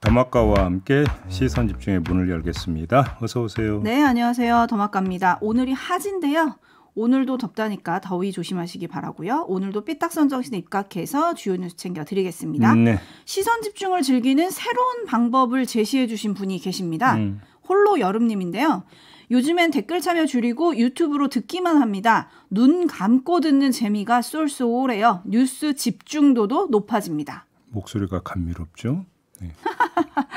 더마카와 함께 시선 집중의 문을 열겠습니다. 어서 오세요. 네, 안녕하세요. 더마카입니다. 오늘이 하진데요. 오늘도 덥다니까 더위 조심하시기 바라고요. 오늘도 삐딱선 정신에 입각해서 주요 뉴스 챙겨 드리겠습니다. 음, 네. 시선 집중을 즐기는 새로운 방법을 제시해 주신 분이 계십니다. 음. 홀로 여름님인데요. 요즘엔 댓글 참여 줄이고 유튜브로 듣기만 합니다. 눈 감고 듣는 재미가 쏠쏠해요. 뉴스 집중도도 높아집니다. 목소리가 감미롭죠? 네.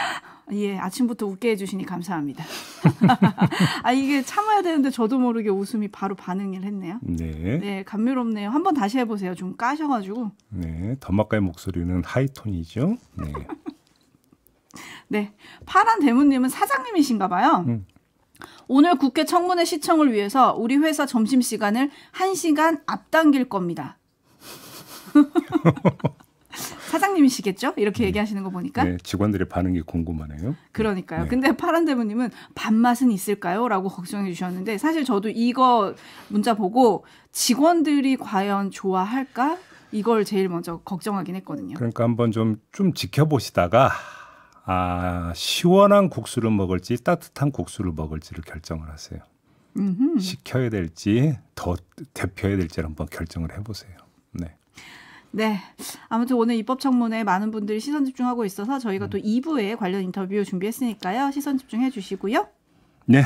예, 아침부터 웃게 해주시니 감사합니다. 아, 이게 참아야 되는데 저도 모르게 웃음이 바로 반응을 했네요. 네. 네, 감미롭네요. 한번 다시 해보세요. 좀 까셔가지고. 네, 더마카의 목소리는 하이톤이죠. 네. 네, 파란 대문님은 사장님이신가 봐요. 음. 오늘 국회 청문회 시청을 위해서 우리 회사 점심시간을 1시간 앞당길 겁니다. 사장님이시겠죠? 이렇게 네. 얘기하시는 거 보니까 네, 직원들의 반응이 궁금하네요. 그러니까요. 네. 근데 파란 대부님은 밥맛은 있을까요?라고 걱정해 주셨는데 사실 저도 이거 문자 보고 직원들이 과연 좋아할까 이걸 제일 먼저 걱정하긴 했거든요. 그러니까 한번 좀 좀 지켜보시다가 아 시원한 국수를 먹을지 따뜻한 국수를 먹을지를 결정을 하세요. 음흠. 시켜야 될지 더 데펴야 될지 를 한번 결정을 해보세요. 네. 네. 아무튼 오늘 입법청문회 많은 분들이 시선 집중하고 있어서 저희가 또 2부에 음. 관련 인터뷰 준비했으니까요. 시선 집중해 주시고요. 네.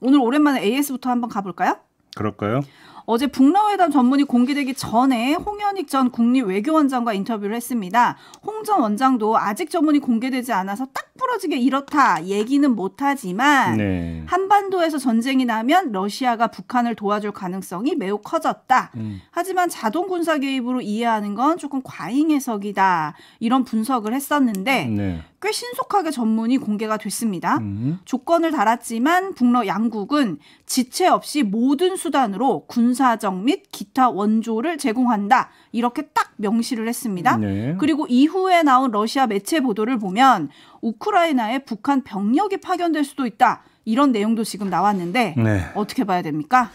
오늘 오랜만에 AS부터 한번 가볼까요? 그럴까요? 어제 북러회담 전문이 공개되기 전에 홍현익 전 국립외교원장과 인터뷰를 했습니다. 홍 전 원장도 아직 전문이 공개되지 않아서 딱 부러지게 이렇다 얘기는 못하지만 네. 한반도에서 전쟁이 나면 러시아가 북한을 도와줄 가능성이 매우 커졌다. 음. 하지만 자동 군사 개입으로 이해하는 건 조금 과잉 해석이다. 이런 분석을 했었는데 네. 꽤 신속하게 전문이 공개가 됐습니다. 음. 조건을 달았지만 북러 양국은 지체 없이 모든 수단으로 군사적및 기타 원조를 제공한다. 이렇게 딱 명시를 했습니다. 네. 그리고 이후에 나온 러시아 매체 보도를 보면 우크라이나에 북한 병력이 파견될 수도 있다. 이런 내용도 지금 나왔는데 네. 어떻게 봐야 됩니까?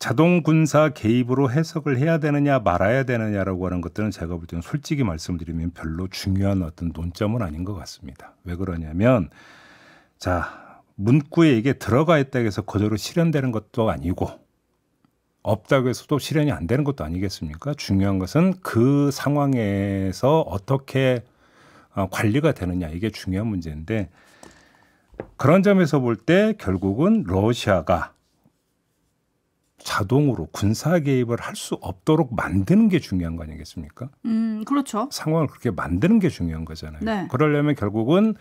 자동 군사 개입으로 해석을 해야 되느냐 말아야 되느냐라고 하는 것들은 제가 볼 때는 솔직히 말씀드리면 별로 중요한 어떤 논점은 아닌 것 같습니다. 왜 그러냐면 자 문구에 이게 들어가 있다 해서 그대로 실현되는 것도 아니고 없다고 해서도 실현이 안 되는 것도 아니겠습니까? 중요한 것은 그 상황에서 어떻게 어, 관리가 되느냐 이게 중요한 문제인데 그런 점에서 볼 때 결국은 러시아가 자동으로 군사 개입을 할 수 없도록 만드는 게 중요한 거 아니겠습니까? 음, 그렇죠. 상황을 그렇게 만드는 게 중요한 거잖아요. 네. 그러려면 결국은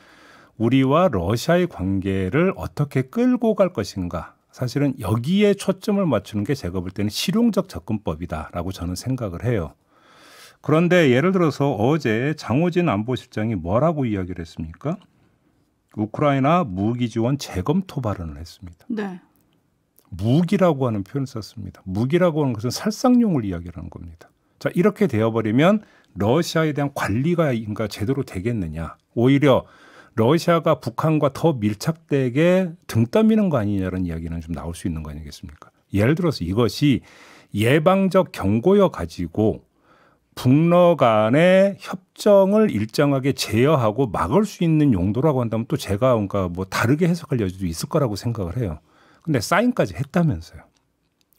우리와 러시아의 관계를 어떻게 끌고 갈 것인가 사실은 여기에 초점을 맞추는 게 제가 볼 때는 실용적 접근법이다라고 저는 생각을 해요. 그런데 예를 들어서 어제 장호진 안보실장이 뭐라고 이야기를 했습니까? 우크라이나 무기 지원 재검토 발언을 했습니다. 네. 무기라고 하는 표현을 썼습니다. 무기라고 하는 것은 살상용을 이야기하는 겁니다. 자 이렇게 되어버리면 러시아에 대한 관리가 인가 제대로 되겠느냐? 오히려 러시아가 북한과 더 밀착되게 등 떠미는 거아니냐는 이야기는 좀 나올 수 있는 거 아니겠습니까? 예를 들어서 이것이 예방적 경고여 가지고 북러 간의 협정을 일정하게 제어하고 막을 수 있는 용도라고 한다면 또 제가 뭔가 뭐 다르게 해석할 여지도 있을 거라고 생각을 해요. 근데 사인까지 했다면서요.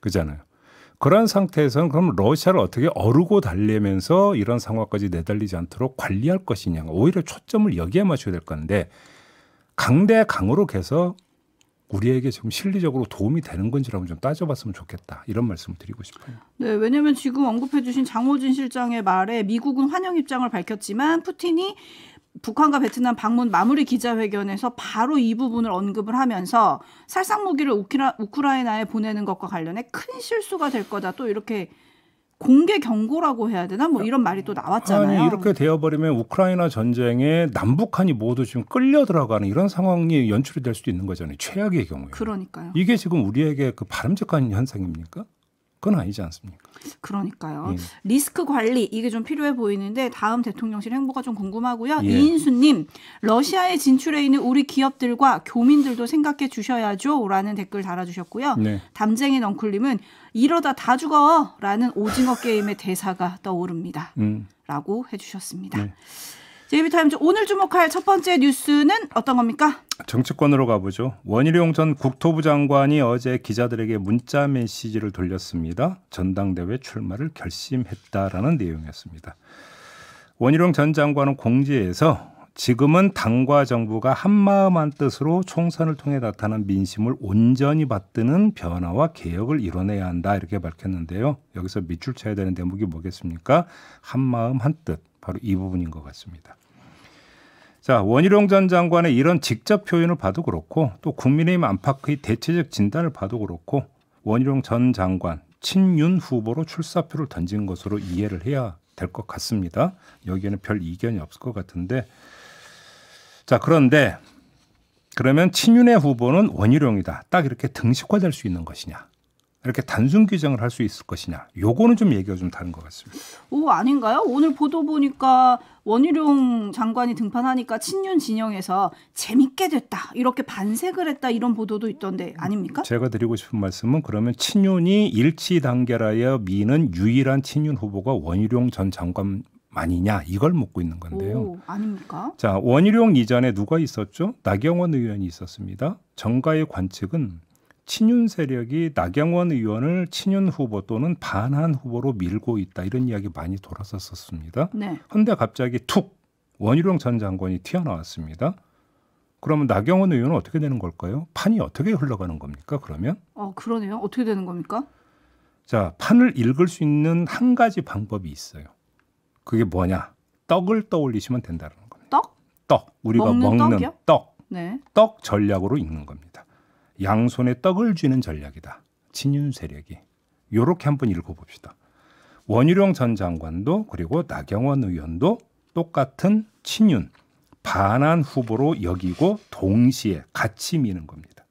그잖아요. 그러한 상태에서는 그럼 러시아를 어떻게 어르고 달래면서 이런 상황까지 내달리지 않도록 관리할 것이냐. 오히려 초점을 여기에 맞춰야 될 건데 강대 강으로 계속 우리에게 지금 실리적으로 도움이 되는 건지라고 좀 따져봤으면 좋겠다 이런 말씀을 드리고 싶어요. 네, 왜냐하면 지금 언급해주신 장호진 실장의 말에 미국은 환영 입장을 밝혔지만 푸틴이 북한과 베트남 방문 마무리 기자회견에서 바로 이 부분을 언급을 하면서 살상 무기를 우크라, 우크라이나에 보내는 것과 관련해 큰 실수가 될 거다 또 이렇게 공개 경고라고 해야 되나 뭐 이런 말이 또 나왔잖아요. 아니, 이렇게 되어버리면 우크라이나 전쟁에 남북한이 모두 지금 끌려 들어가는 이런 상황이 연출이 될 수도 있는 거잖아요. 최악의 경우에. 그러니까요. 이게 지금 우리에게 그 바람직한 현상입니까? 그건 아니지 않습니까? 그러니까요. 예. 리스크 관리 이게 좀 필요해 보이는데 다음 대통령실 행보가 좀 궁금하고요. 예. 이인수님 러시아에 진출해 있는 우리 기업들과 교민들도 생각해 주셔야죠라는 댓글 달아주셨고요. 네. 담쟁이 넝쿨님은 이러다 다 죽어라는 오징어 게임의 대사가 떠오릅니다. 음. 라고 해주셨습니다. 네. 데이비타임즈 오늘 주목할 첫 번째 뉴스는 어떤 겁니까? 정치권으로 가보죠. 원희룡 전 국토부 장관이 어제 기자들에게 문자 메시지를 돌렸습니다. 전당대회 출마를 결심했다라는 내용이었습니다. 원희룡 전 장관은 공지에서 지금은 당과 정부가 한마음 한뜻으로 총선을 통해 나타난 민심을 온전히 받드는 변화와 개혁을 이뤄내야 한다 이렇게 밝혔는데요. 여기서 밑줄 쳐야 되는 대목이 뭐겠습니까? 한마음 한뜻 바로 이 부분인 것 같습니다. 자, 원희룡 전 장관의 이런 직접 표현을 봐도 그렇고 또 국민의힘 안팎의 대체적 진단을 봐도 그렇고 원희룡 전 장관 친윤 후보로 출사표를 던진 것으로 이해를 해야 될 것 같습니다. 여기에는 별 이견이 없을 것 같은데 자, 그런데 그러면 친윤의 후보는 원희룡이다. 딱 이렇게 등식화될 수 있는 것이냐? 이렇게 단순 규정을 할 수 있을 것이냐. 요거는 좀 얘기가 좀 다른 것 같습니다. 오 아닌가요? 오늘 보도 보니까 원희룡 장관이 등판하니까 친윤 진영에서 재밌게 됐다 이렇게 반색을 했다 이런 보도도 있던데 아닙니까? 음, 제가 드리고 싶은 말씀은 그러면 친윤이 일치 단결하여 미는 유일한 친윤 후보가 원희룡 전 장관 아니냐 이걸 묻고 있는 건데요. 오, 아닙니까? 자 원희룡 이전에 누가 있었죠? 나경원 의원이 있었습니다. 정가의 관측은 친윤 세력이 나경원 의원을 친윤 후보 또는 반한 후보로 밀고 있다 이런 이야기 많이 돌았었습니다. 네. 근데 갑자기 툭 원희룡 전 장관이 튀어나왔습니다. 그러면 나경원 의원은 어떻게 되는 걸까요? 판이 어떻게 흘러가는 겁니까? 그러면? 어, 그러네요. 어떻게 되는 겁니까? 자, 판을 읽을 수 있는 한 가지 방법이 있어요. 그게 뭐냐? 떡을 떠올리시면 된다는 겁니다. 떡? 떡. 우리가 먹는, 먹는 떡. 네. 떡 전략으로 읽는 겁니다. 양손에 떡을 쥐는 전략이다. 친윤 세력이. 요렇게 한번 읽어봅시다. 원희룡 전 장관도 그리고 나경원 의원도 똑같은 친윤 반한 후보로 여기고 동시에 같이 미는 겁니다.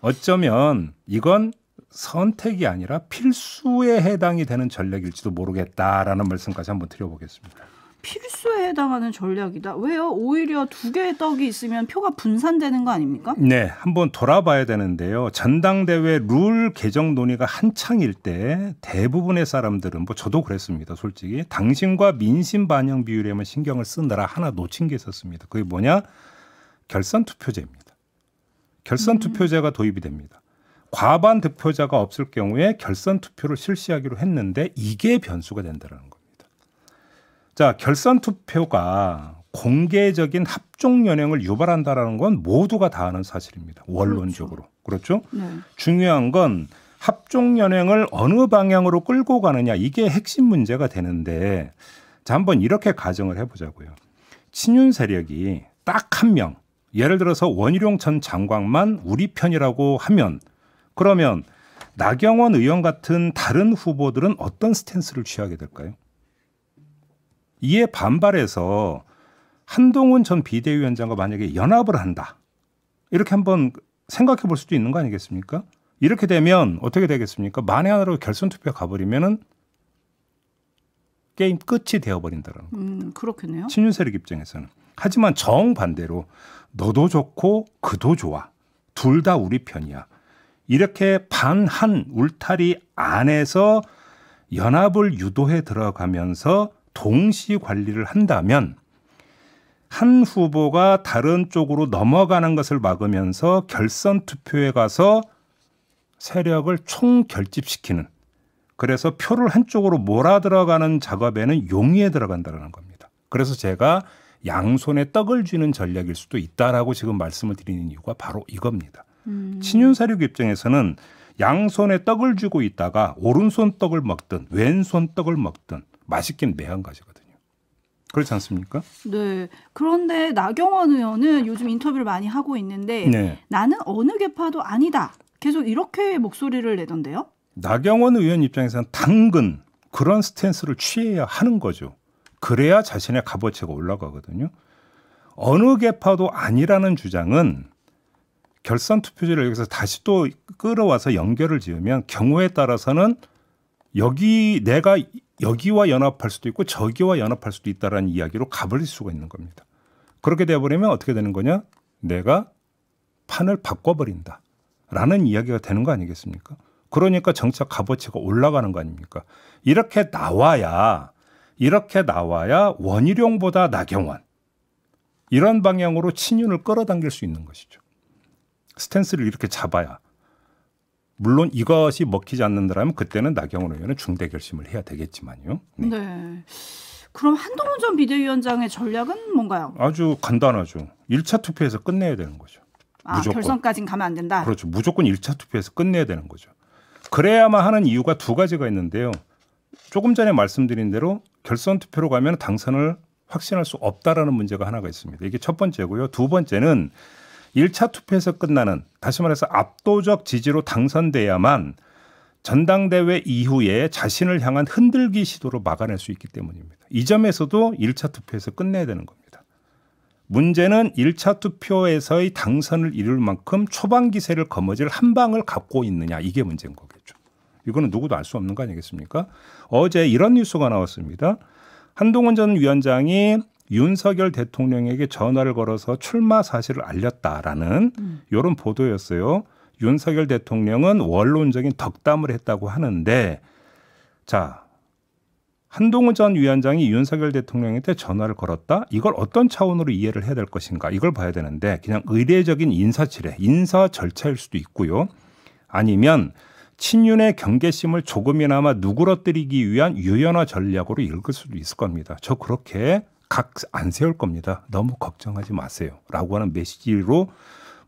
어쩌면 이건 선택이 아니라 필수에 해당이 되는 전략일지도 모르겠다라는 말씀까지 한번 드려보겠습니다. 필수에 해당하는 전략이다. 왜요? 오히려 두 개의 떡이 있으면 표가 분산되는 거 아닙니까? 네, 한번 돌아봐야 되는데요. 전당대회 룰 개정 논의가 한창일 때 대부분의 사람들은 뭐 저도 그랬습니다. 솔직히 당신과 민심 반영 비율에만 신경을 쓰느라 하나 놓친 게 있었습니다. 그게 뭐냐? 결선 투표제입니다. 결선 음. 투표제가 도입이 됩니다. 과반 득표자가 없을 경우에 결선 투표를 실시하기로 했는데 이게 변수가 된다는 거예요. 자, 결선 투표가 공개적인 합종 연행을 유발한다라는 건 모두가 다 아는 사실입니다. 원론적으로. 그렇죠? 그렇죠? 네. 중요한 건 합종 연행을 어느 방향으로 끌고 가느냐 이게 핵심 문제가 되는데 자, 한번 이렇게 가정을 해 보자고요. 친윤 세력이 딱 한 명, 예를 들어서 원희룡 전 장관만 우리 편이라고 하면 그러면 나경원 의원 같은 다른 후보들은 어떤 스탠스를 취하게 될까요? 이에 반발해서 한동훈 전 비대위원장과 만약에 연합을 한다. 이렇게 한번 생각해 볼 수도 있는 거 아니겠습니까? 이렇게 되면 어떻게 되겠습니까? 만에 하나로 결선 투표 가버리면은 게임 끝이 되어버린다라는 거. 음, 그렇겠네요. 친윤 세력 입장에서는. 하지만 정반대로 너도 좋고 그도 좋아. 둘 다 우리 편이야. 이렇게 반 한 울타리 안에서 연합을 유도해 들어가면서 동시 관리를 한다면 한 후보가 다른 쪽으로 넘어가는 것을 막으면서 결선 투표에 가서 세력을 총결집시키는 그래서 표를 한쪽으로 몰아 들어가는 작업에는 용이에 들어간다라는 겁니다. 그래서 제가 양손에 떡을 쥐는 전략일 수도 있다라고 지금 말씀을 드리는 이유가 바로 이겁니다. 음. 친윤 사륙 입장에서는 양손에 떡을 쥐고 있다가 오른손 떡을 먹든 왼손 떡을 먹든 맛있긴 매한 가지거든요. 그렇지 않습니까? 네. 그런데 나경원 의원은 요즘 인터뷰를 많이 하고 있는데 네. 나는 어느 개파도 아니다. 계속 이렇게 목소리를 내던데요. 나경원 의원 입장에서는 당근 그런 스탠스를 취해야 하는 거죠. 그래야 자신의 값어치가 올라가거든요. 어느 개파도 아니라는 주장은 결선 투표제를 여기서 다시 또 끌어와서 연결을 지으면 경우에 따라서는 여기 내가 여기와 연합할 수도 있고 저기와 연합할 수도 있다라는 이야기로 가버릴 수가 있는 겁니다. 그렇게 되어버리면 어떻게 되는 거냐? 내가 판을 바꿔버린다. 라는 이야기가 되는 거 아니겠습니까? 그러니까 정책 값어치가 올라가는 거 아닙니까? 이렇게 나와야, 이렇게 나와야 원희룡보다 나경원. 이런 방향으로 친윤을 끌어당길 수 있는 것이죠. 스탠스를 이렇게 잡아야 물론 이것이 먹히지 않는다면 그때는 나경원 의원은 중대 결심을 해야 되겠지만요. 네. 네. 그럼 한동훈 전 비대위원장의 전략은 뭔가요? 아주 간단하죠. 1차 투표에서 끝내야 되는 거죠. 아, 결선까진 가면 안 된다. 그렇죠. 무조건 1차 투표에서 끝내야 되는 거죠. 그래야만 하는 이유가 두 가지가 있는데요. 조금 전에 말씀드린 대로 결선 투표로 가면 당선을 확신할 수 없다라는 문제가 하나가 있습니다. 이게 첫 번째고요. 두 번째는 1차 투표에서 끝나는 다시 말해서 압도적 지지로 당선돼야만 전당대회 이후에 자신을 향한 흔들기 시도로 막아낼 수 있기 때문입니다. 이 점에서도 1차 투표에서 끝내야 되는 겁니다. 문제는 1차 투표에서의 당선을 이룰 만큼 초반 기세를 거머쥘 한 방을 갖고 있느냐 이게 문제인 거겠죠. 이거는 누구도 알 수 없는 거 아니겠습니까? 어제 이런 뉴스가 나왔습니다. 한동훈 전 위원장이 윤석열 대통령에게 전화를 걸어서 출마 사실을 알렸다라는 음. 이런 보도였어요. 윤석열 대통령은 원론적인 덕담을 했다고 하는데 자 한동훈 전 위원장이 윤석열 대통령한테 전화를 걸었다. 이걸 어떤 차원으로 이해를 해야 될 것인가 이걸 봐야 되는데 그냥 의례적인 인사치레, 인사 절차일 수도 있고요. 아니면 친윤의 경계심을 조금이나마 누그러뜨리기 위한 유연화 전략으로 읽을 수도 있을 겁니다. 저 그렇게 각안 세울 겁니다. 너무 걱정하지 마세요. 라고 하는 메시지로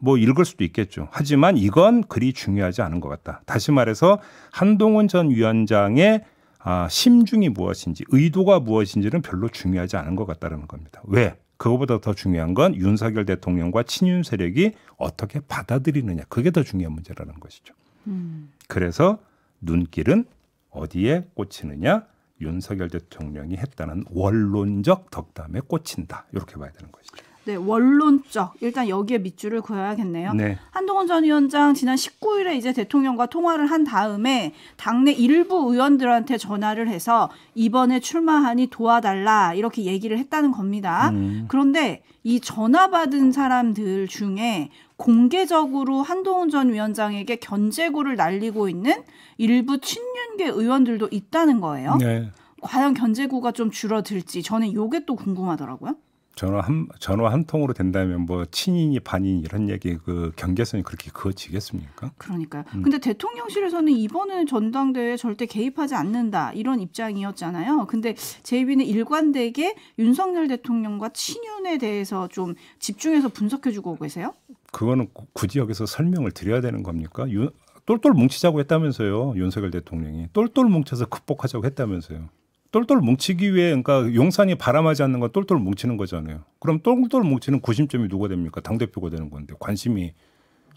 뭐 읽을 수도 있겠죠. 하지만 이건 그리 중요하지 않은 것 같다. 다시 말해서 한동훈 전 위원장의 아, 심중이 무엇인지 의도가 무엇인지는 별로 중요하지 않은 것 같다는 겁니다. 왜? 그거보다 더 중요한 건 윤석열 대통령과 친윤 세력이 어떻게 받아들이느냐. 그게 더 중요한 문제라는 것이죠. 음. 그래서 눈길은 어디에 꽂히느냐? 윤석열 대통령이 했다는 원론적 덕담에 꽂힌다. 이렇게 봐야 되는 것이죠. 네, 원론적. 일단 여기에 밑줄을 그어야겠네요. 네. 한동훈 전 위원장 지난 19일에 이제 대통령과 통화를 한 다음에 당내 일부 의원들한테 전화를 해서 이번에 출마하니 도와달라 이렇게 얘기를 했다는 겁니다. 음. 그런데 이 전화 받은 사람들 중에 공개적으로 한동훈 전 위원장에게 견제구를 날리고 있는 일부 친윤계 의원들도 있다는 거예요. 네. 과연 견제구가 좀 줄어들지 저는 요게 또 궁금하더라고요. 전화 한 전화 한 통으로 된다면 뭐 친인이 반인 이런 얘기 그 경계선이 그렇게 그어지겠습니까? 그러니까요. 음. 근데 대통령실에서는 이번은 전당대회 절대 개입하지 않는다 이런 입장이었잖아요. 근데 제이비는 일관되게 윤석열 대통령과 친윤에 대해서 좀 집중해서 분석해주고 계세요? 그거는 굳이 여기서 설명을 드려야 되는 겁니까? 윤, 똘똘 뭉치자고 했다면서요. 윤석열 대통령이 똘똘 뭉쳐서 극복하자고 했다면서요. 똘똘 뭉치기 위해 그러니까 용산이 바람하지 않는 건 똘똘 뭉치는 거잖아요. 그럼 똘똘 뭉치는 구심점이 누가 됩니까? 당 대표가 되는 건데 관심이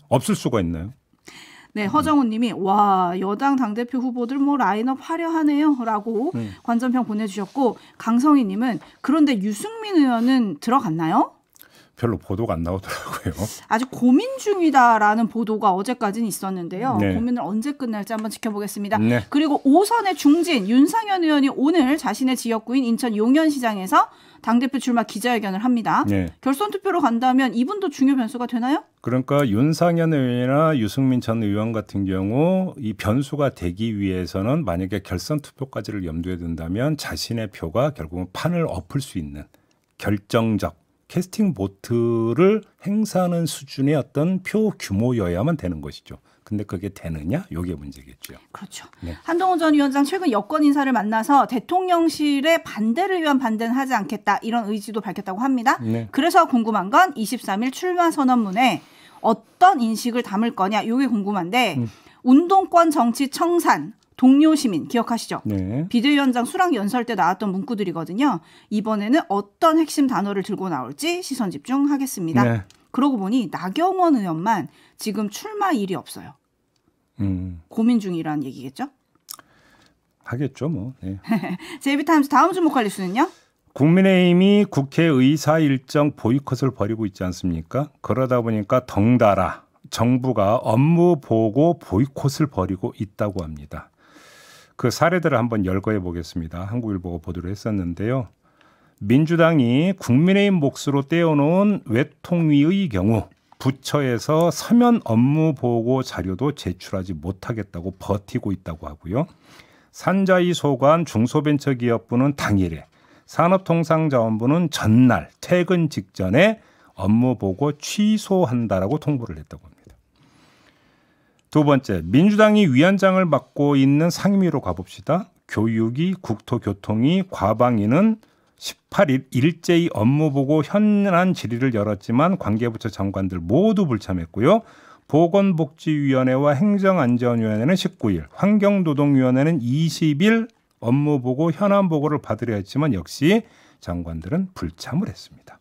없을 수가 있나요? 네, 허정우님이 와 여당 당대표 후보들 뭐 라인업 화려하네요라고 음. 관전평 보내주셨고 강성희님은 그런데 유승민 의원은 들어갔나요? 별로 보도가 안 나오더라고요. 아직 고민 중이다라는 보도가 어제까지는 있었는데요. 네. 고민을 언제 끝날지 한번 지켜보겠습니다. 네. 그리고 오선의 중진 윤상현 의원이 오늘 자신의 지역구인 인천 용현시장에서 당대표 출마 기자회견을 합니다. 네. 결선 투표로 간다면 이분도 중요 변수가 되나요? 그러니까 윤상현 의원이나 유승민 전 의원 같은 경우 이 변수가 되기 위해서는 만약에 결선 투표까지를 염두에 둔다면 자신의 표가 결국은 판을 엎을 수 있는 결정적 캐스팅 보트를 행사하는 수준의 어떤 표 규모여야만 되는 것이죠. 근데 그게 되느냐? 요게 문제겠죠. 그렇죠. 네. 한동훈 전 위원장 최근 여권 인사를 만나서 대통령실의 반대를 위한 반대는 하지 않겠다 이런 의지도 밝혔다고 합니다. 네. 그래서 궁금한 건 23일 출마 선언문에 어떤 인식을 담을 거냐 요게 궁금한데 음. 운동권 정치 청산 동료 시민 기억하시죠? 네. 비대위원장 수락 연설 때 나왔던 문구들이거든요. 이번에는 어떤 핵심 단어를 들고 나올지 시선 집중하겠습니다. 네. 그러고 보니 나경원 의원만 지금 출마 일이 없어요. 음. 고민 중이란 얘기겠죠? 하겠죠, 뭐. 네. 제이비타임스 다음 주목할 뉴스는요? 국민의힘이 국회의사 일정 보이콧을 벌이고 있지 않습니까? 그러다 보니까 덩달아 정부가 업무 보고 보이콧을 벌이고 있다고 합니다. 그 사례들을 한번 열거해 보겠습니다. 한국일보가 보도를 했었는데요. 민주당이 국민의힘 몫으로 떼어놓은 외통위의 경우 부처에서 서면 업무 보고 자료도 제출하지 못하겠다고 버티고 있다고 하고요. 산자위 소관 중소벤처기업부는 당일에 산업통상자원부는 전날 퇴근 직전에 업무 보고 취소한다라고 통보를 했다고 합니다. 두 번째, 민주당이 위원장을 맡고 있는 상임위로 가봅시다. 교육이, 국토교통이, 과방위는 18일 일제히 업무보고 현안 질의를 열었지만 관계부처 장관들 모두 불참했고요. 보건복지위원회와 행정안전위원회는 19일, 환경노동위원회는 20일 업무보고 현안보고를 받으려 했지만 역시 장관들은 불참을 했습니다.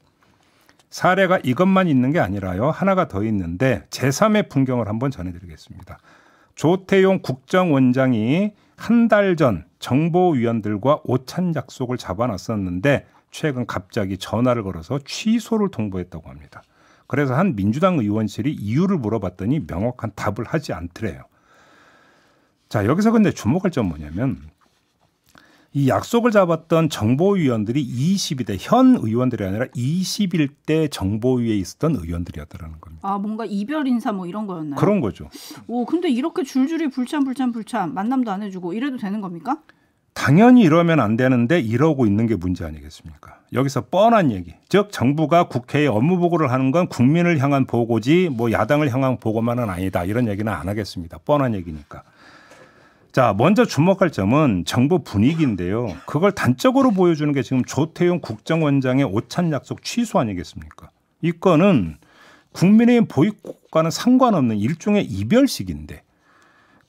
사례가 이것만 있는 게 아니라요. 하나가 더 있는데 제3의 풍경을 한번 전해드리겠습니다. 조태용 국정원장이 한 달 전 정보위원들과 오찬 약속을 잡아놨었는데 최근 갑자기 전화를 걸어서 취소를 통보했다고 합니다. 그래서 한 민주당 의원실이 이유를 물어봤더니 명확한 답을 하지 않더래요. 자, 여기서 근데 주목할 점 뭐냐면 이 약속을 잡았던 정보위원들이 20대 현 의원들이 아니라 21대 정보위에 있었던 의원들이었다라는 겁니다. 아 뭔가 이별 인사 뭐 이런 거였나요? 그런 거죠. 오 근데 이렇게 줄줄이 불참 불참 불참 만남도 안 해주고 이래도 되는 겁니까? 당연히 이러면 안 되는데 이러고 있는 게 문제 아니겠습니까? 여기서 뻔한 얘기. 즉 정부가 국회에 업무 보고를 하는 건 국민을 향한 보고지 뭐 야당을 향한 보고만은 아니다. 이런 얘기는 안 하겠습니다. 뻔한 얘기니까. 자, 먼저 주목할 점은 정부 분위기인데요. 그걸 단적으로 보여주는 게 지금 조태용 국정원장의 오찬 약속 취소 아니겠습니까? 이 건은 국민의힘 보이콧과는 상관없는 일종의 이별식인데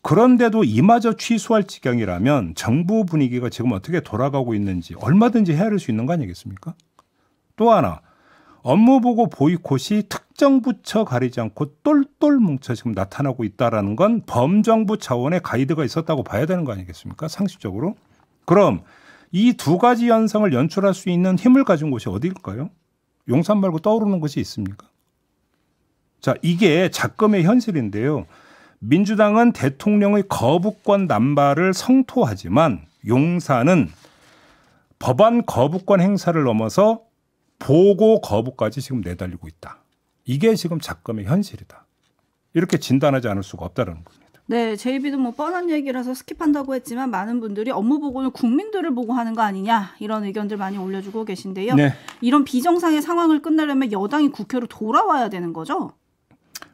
그런데도 이마저 취소할 지경이라면 정부 분위기가 지금 어떻게 돌아가고 있는지 얼마든지 헤아릴 수 있는 거 아니겠습니까? 또 하나 업무보고 보이콧이 특정 부처 가리지 않고 똘똘 뭉쳐 지금 나타나고 있다라는 건 범정부 차원의 가이드가 있었다고 봐야 되는 거 아니겠습니까? 상식적으로. 그럼 이 두 가지 현상을 연출할 수 있는 힘을 가진 곳이 어디일까요? 용산 말고 떠오르는 것이 있습니까? 자, 이게 작금의 현실인데요. 민주당은 대통령의 거부권 남발을 성토하지만 용산은 법안 거부권 행사를 넘어서 보고 거부까지 지금 내달리고 있다. 이게 지금 작금의 현실이다. 이렇게 진단하지 않을 수가 없다는 겁니다. 네, JB도 뭐 뻔한 얘기라서 스킵한다고 했지만 많은 분들이 업무 보고는 국민들을 보고 하는 거 아니냐 이런 의견들 많이 올려주고 계신데요. 네. 이런 비정상의 상황을 끝내려면 여당이 국회로 돌아와야 되는 거죠?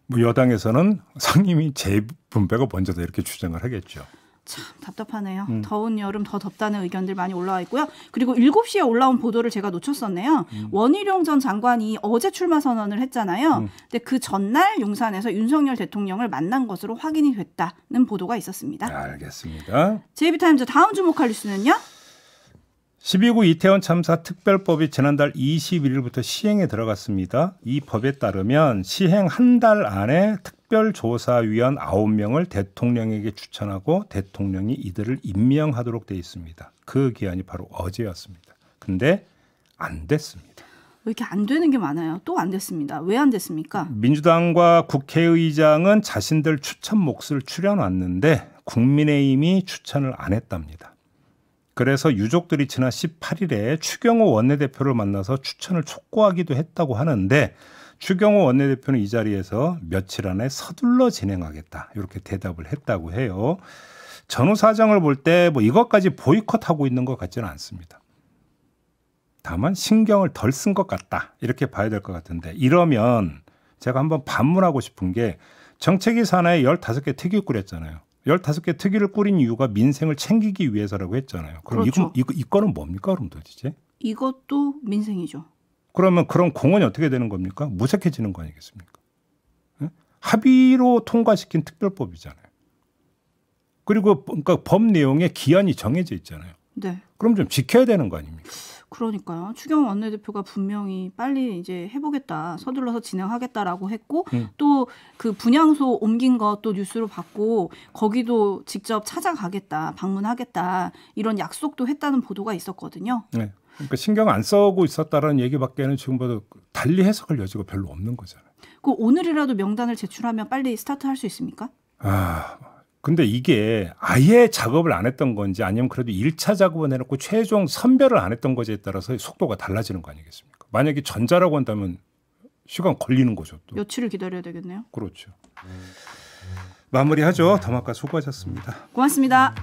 뭐 여당에서는 상임위 재분배가 먼저다 이렇게 주장을 하겠죠. 참 답답하네요. 음. 더운 여름 더 덥다는 의견들 많이 올라와 있고요. 그리고 7시에 올라온 보도를 제가 놓쳤었네요. 음. 원희룡 전 장관이 어제 출마 선언을 했잖아요. 음. 근데 그 전날 용산에서 윤석열 대통령을 만난 것으로 확인이 됐다는 보도가 있었습니다. 알겠습니다. 제이비타임즈 다음 주목할 뉴스는요? 12구 이태원 참사 특별법이 지난달 21일부터 시행에 들어갔습니다. 이 법에 따르면 시행 한 달 안에 특 특별조사위원 9명을 대통령에게 추천하고 대통령이 이들을 임명하도록 돼 있습니다. 그 기한이 바로 어제였습니다. 근데 안 됐습니다. 왜 이렇게 안 되는 게 많아요? 또 안 됐습니다. 왜 안 됐습니까? 민주당과 국회의장은 자신들 추천 몫을 출연왔는데 국민의힘이 추천을 안 했답니다. 그래서 유족들이 지난 18일에 추경호 원내대표를 만나서 추천을 촉구하기도 했다고 하는데 추경호 원내대표는 이 자리에서 며칠 안에 서둘러 진행하겠다 이렇게 대답을 했다고 해요. 전후 사정을 볼 때 뭐 이것까지 보이콧하고 있는 것 같지는 않습니다. 다만 신경을 덜 쓴 것 같다 이렇게 봐야 될 것 같은데 이러면 제가 한번 반문하고 싶은 게정책이 산하에 15개 특위 를 꾸렸잖아요. 15개 특위를 꾸린 이유가 민생을 챙기기 위해서라고 했잖아요. 그럼 그렇죠. 이거, 이거, 이거는 뭡니까 그럼 도대체? 이것도 민생이죠. 그러면 그런 공헌이 어떻게 되는 겁니까? 무색해지는 거 아니겠습니까? 네? 합의로 통과시킨 특별법이잖아요. 그리고 그러니까 법 내용에 기한이 정해져 있잖아요. 네. 그럼 좀 지켜야 되는 거 아닙니까? 그러니까요. 추경 원내대표가 분명히 빨리 이제 해보겠다, 서둘러서 진행하겠다라고 했고 음. 또그 분양소 옮긴 것도 뉴스로 봤고 거기도 직접 찾아가겠다, 방문하겠다 이런 약속도 했다는 보도가 있었거든요. 네. 그러니까 신경 안 써고 있었다라는 얘기밖에는 지금 봐도 달리 해석할 여지가 별로 없는 거잖아요. 그 오늘이라도 명단을 제출하면 빨리 스타트할 수 있습니까? 아 근데 이게 아예 작업을 안 했던 건지 아니면 그래도 1차 작업을 해놓고 최종 선별을 안 했던 거지에 따라서 속도가 달라지는 거 아니겠습니까? 만약에 전자라고 한다면 시간 걸리는 거죠. 또. 며칠을 기다려야 되겠네요. 그렇죠. 마무리하죠. 더마카 수고하셨습니다. 고맙습니다.